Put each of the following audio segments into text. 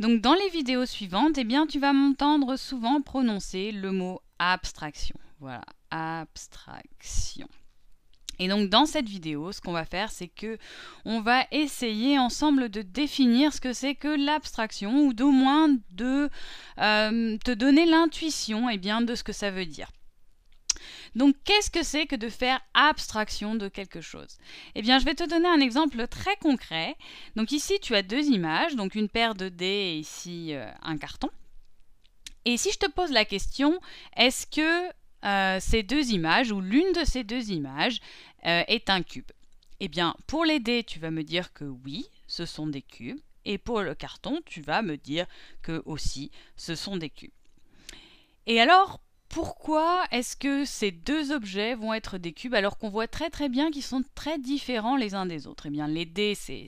Donc dans les vidéos suivantes, eh bien, tu vas m'entendre souvent prononcer le mot abstraction. Voilà, abstraction. Et donc dans cette vidéo, ce qu'on va faire, c'est que on va essayer ensemble de définir ce que c'est que l'abstraction, ou d'au moins de euh, te donner l'intuition eh bien, de ce que ça veut dire. Donc qu'est-ce que c'est que de faire abstraction de quelque chose Eh bien je vais te donner un exemple très concret. Donc ici tu as deux images, donc une paire de dés et ici euh, un carton. Et si je te pose la question, est-ce que euh, ces deux images ou l'une de ces deux images euh, est un cube Eh bien pour les dés tu vas me dire que oui, ce sont des cubes. Et pour le carton tu vas me dire que aussi ce sont des cubes. Et alors pourquoi est-ce que ces deux objets vont être des cubes alors qu'on voit très très bien qu'ils sont très différents les uns des autres Eh bien les dés, c'est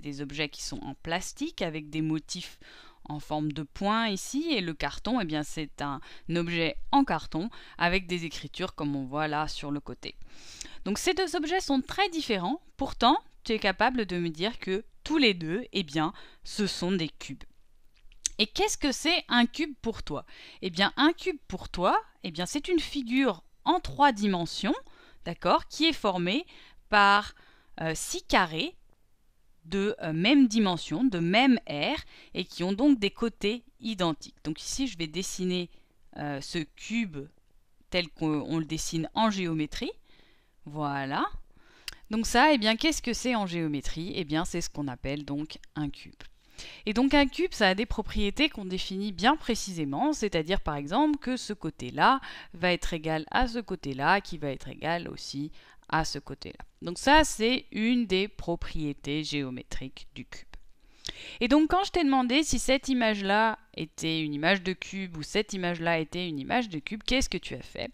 des objets qui sont en plastique avec des motifs en forme de points ici et le carton, eh bien c'est un, objet en carton avec des écritures comme on voit là sur le côté. Donc ces deux objets sont très différents, pourtant tu es capable de me dire que tous les deux, eh bien, ce sont des cubes. Et qu'est-ce que c'est un cube pour toi Eh bien, un cube pour toi, eh bien, c'est une figure en trois dimensions, d'accord, qui est formée par euh, six carrés de euh, même dimension, de même aire, et qui ont donc des côtés identiques. Donc ici, je vais dessiner euh, ce cube tel qu'on le dessine en géométrie. Voilà. Donc ça, eh bien, qu'est-ce que c'est en géométrie Eh bien, c'est ce qu'on appelle donc un cube. Et donc un cube, ça a des propriétés qu'on définit bien précisément, c'est-à-dire par exemple que ce côté-là va être égal à ce côté-là, qui va être égal aussi à ce côté-là. Donc ça, c'est une des propriétés géométriques du cube. Et donc quand je t'ai demandé si cette image-là était une image de cube ou cette image-là était une image de cube, qu'est-ce que tu as fait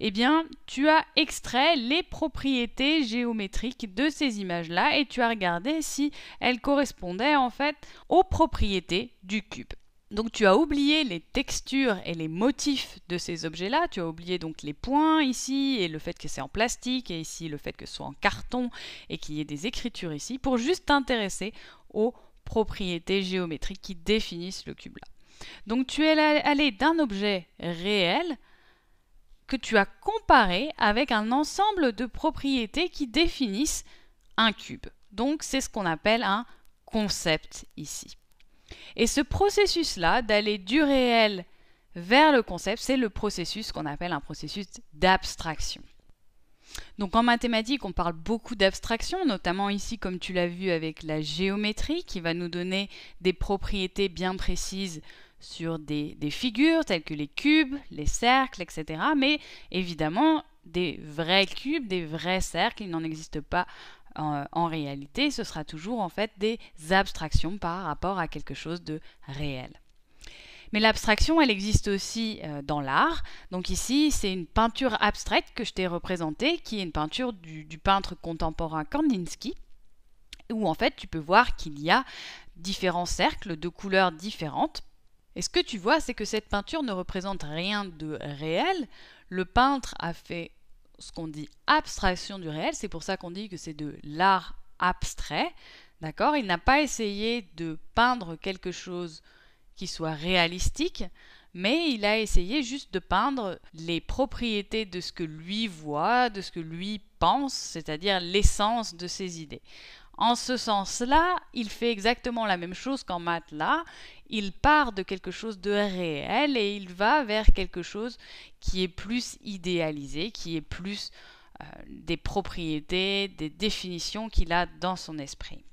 Eh bien, tu as extrait les propriétés géométriques de ces images-là et tu as regardé si elles correspondaient en fait aux propriétés du cube. Donc tu as oublié les textures et les motifs de ces objets-là, tu as oublié donc les points ici et le fait que c'est en plastique et ici le fait que ce soit en carton et qu'il y ait des écritures ici pour juste t'intéresser aux propriétés géométriques qui définissent le cube là. Donc tu es allé d'un objet réel que tu as comparé avec un ensemble de propriétés qui définissent un cube. Donc c'est ce qu'on appelle un concept ici. Et ce processus-là, d'aller du réel vers le concept, c'est le processus qu'on appelle un processus d'abstraction. Donc en mathématiques, on parle beaucoup d'abstraction, notamment ici comme tu l'as vu avec la géométrie qui va nous donner des propriétés bien précises sur des, figures telles que les cubes, les cercles, etc. Mais évidemment, des vrais cubes, des vrais cercles, il n'en existe pas euh, en réalité, ce sera toujours en fait des abstractions par rapport à quelque chose de réel. Mais l'abstraction, elle existe aussi euh, dans l'art. Donc ici, c'est une peinture abstraite que je t'ai représentée, qui est une peinture du, du peintre contemporain Kandinsky, où en fait tu peux voir qu'il y a différents cercles de couleurs différentes. Et ce que tu vois, c'est que cette peinture ne représente rien de réel. Le peintre a fait ce qu'on dit abstraction du réel, c'est pour ça qu'on dit que c'est de l'art abstrait. D'accord Il n'a pas essayé de peindre quelque chose soit réalistique, mais il a essayé juste de peindre les propriétés de ce que lui voit, de ce que lui pense, c'est-à-dire l'essence de ses idées. En ce sens-là, il fait exactement la même chose qu'en matelas, Il part de quelque chose de réel et il va vers quelque chose qui est plus idéalisé, qui est plus euh, des propriétés, des définitions qu'il a dans son esprit.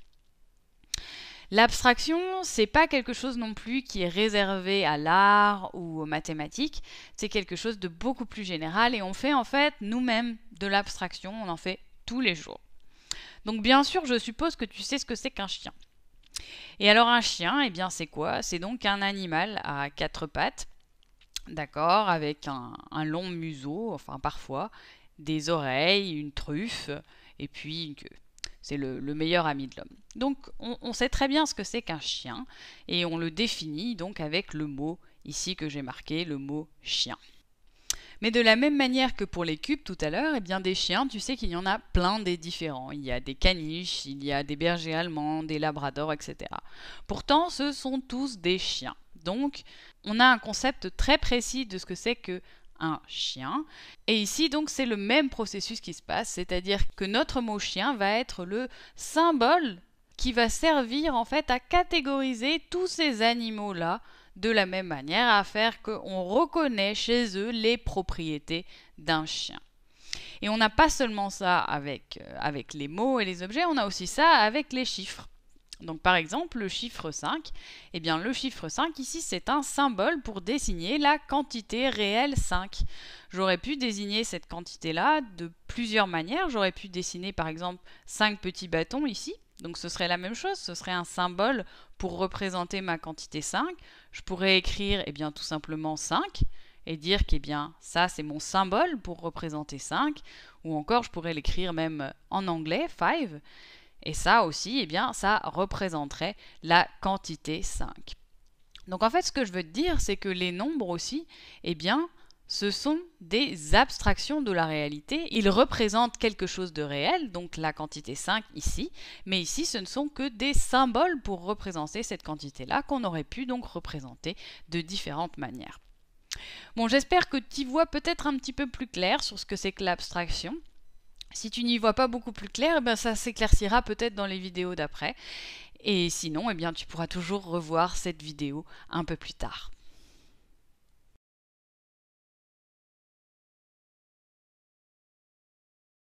L'abstraction, c'est pas quelque chose non plus qui est réservé à l'art ou aux mathématiques, c'est quelque chose de beaucoup plus général et on fait en fait nous-mêmes de l'abstraction, on en fait tous les jours. Donc bien sûr, je suppose que tu sais ce que c'est qu'un chien. Et alors un chien, eh bien c'est quoi C'est donc un animal à quatre pattes, d'accord, avec un, un long museau, enfin parfois, des oreilles, une truffe et puis une queue. C'est le, meilleur ami de l'homme. Donc on, sait très bien ce que c'est qu'un chien et on le définit donc avec le mot ici que j'ai marqué, le mot chien. Mais de la même manière que pour les cubes tout à l'heure, eh bien des chiens, tu sais qu'il y en a plein des différents. Il y a des caniches, il y a des bergers allemands, des labradors, etc. Pourtant, ce sont tous des chiens. Donc, on a un concept très précis de ce que c'est que un chien. Et ici, donc, c'est le même processus qui se passe, c'est-à-dire que notre mot chien va être le symbole qui va servir en fait à catégoriser tous ces animaux-là de la même manière, à faire qu'on reconnaît chez eux les propriétés d'un chien. Et on n'a pas seulement ça avec, euh, avec les mots et les objets, on a aussi ça avec les chiffres. Donc par exemple, le chiffre 5, eh bien le chiffre 5 ici c'est un symbole pour désigner la quantité réelle 5. J'aurais pu désigner cette quantité-là de plusieurs manières, j'aurais pu dessiner par exemple 5 petits bâtons ici, donc ce serait la même chose, ce serait un symbole pour représenter ma quantité 5. Je pourrais écrire eh bien tout simplement 5 et dire que bien ça c'est mon symbole pour représenter 5 ou encore je pourrais l'écrire même en anglais 5 et ça aussi, eh bien, ça représenterait la quantité 5. Donc en fait, ce que je veux te dire, c'est que les nombres aussi, eh bien, ce sont des abstractions de la réalité. Ils représentent quelque chose de réel, donc la quantité 5 ici, mais ici ce ne sont que des symboles pour représenter cette quantité-là qu'on aurait pu donc représenter de différentes manières. Bon, j'espère que tu vois peut-être un petit peu plus clair sur ce que c'est que l'abstraction. Si tu n'y vois pas beaucoup plus clair, eh ben, ça s'éclaircira peut-être dans les vidéos d'après. Et sinon, eh bien, tu pourras toujours revoir cette vidéo un peu plus tard.